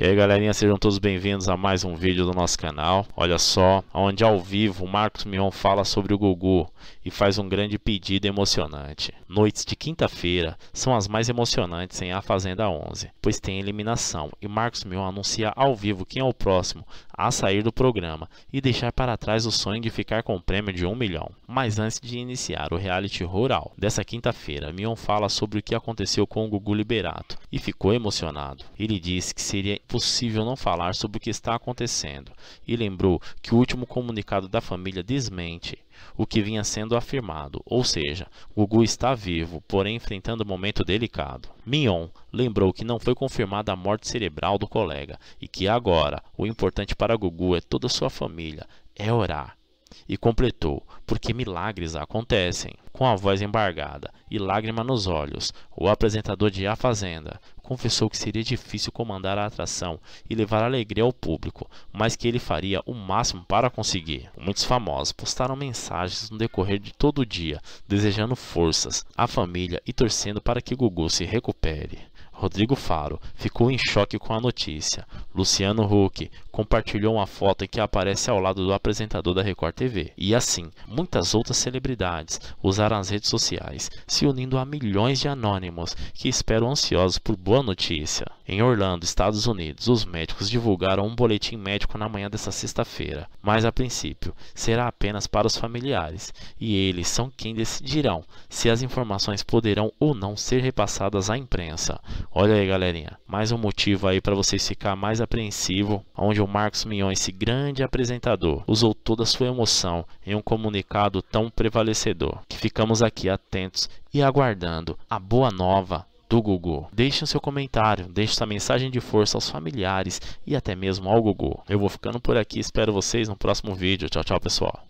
E aí galerinha, sejam todos bem-vindos a mais um vídeo do nosso canal. Olha só, onde ao vivo o Marcos Mion fala sobre o Gugu e faz um grande pedido emocionante. Noites de quinta-feira são as mais emocionantes em A Fazenda 11, pois tem eliminação e Marcos Mion anuncia ao vivo quem é o próximo a sair do programa e deixar para trás o sonho de ficar com o um prêmio de 1 milhão. Mas antes de iniciar o reality rural dessa quinta-feira, Mion fala sobre o que aconteceu com o Gugu Liberato e ficou emocionado. Ele disse que seria impossível não falar sobre o que está acontecendo e lembrou que o último comunicado da família desmente o que vinha sendo afirmado, ou seja, Gugu está vivo, porém enfrentando um momento delicado. Mion lembrou que não foi confirmada a morte cerebral do colega e que agora o importante para Gugu é toda sua família, é orar. E completou, porque milagres acontecem com a voz embargada e lágrima nos olhos, o apresentador de A Fazenda confessou que seria difícil comandar a atração e levar alegria ao público, mas que ele faria o máximo para conseguir. Muitos famosos postaram mensagens no decorrer de todo o dia, desejando forças à família e torcendo para que Gugu se recupere. Rodrigo Faro ficou em choque com a notícia. Luciano Huck compartilhou uma foto em que aparece ao lado do apresentador da Record TV. E assim, muitas outras celebridades usaram estar nas redes sociais, se unindo a milhões de anônimos que esperam ansiosos por boa notícia. Em Orlando, Estados Unidos, os médicos divulgaram um boletim médico na manhã desta sexta-feira, mas a princípio será apenas para os familiares, e eles são quem decidirão se as informações poderão ou não ser repassadas à imprensa. Olha aí, galerinha, mais um motivo aí para vocês ficar mais apreensivo, onde o Marcos Mignon, esse grande apresentador, usou toda a sua emoção em um comunicado tão prevalecedor. Que ficamos aqui atentos e aguardando a boa nova do Gugu. Deixe o seu comentário, deixe sua mensagem de força aos familiares e até mesmo ao Gugu. Eu vou ficando por aqui, espero vocês no próximo vídeo. Tchau, tchau, pessoal.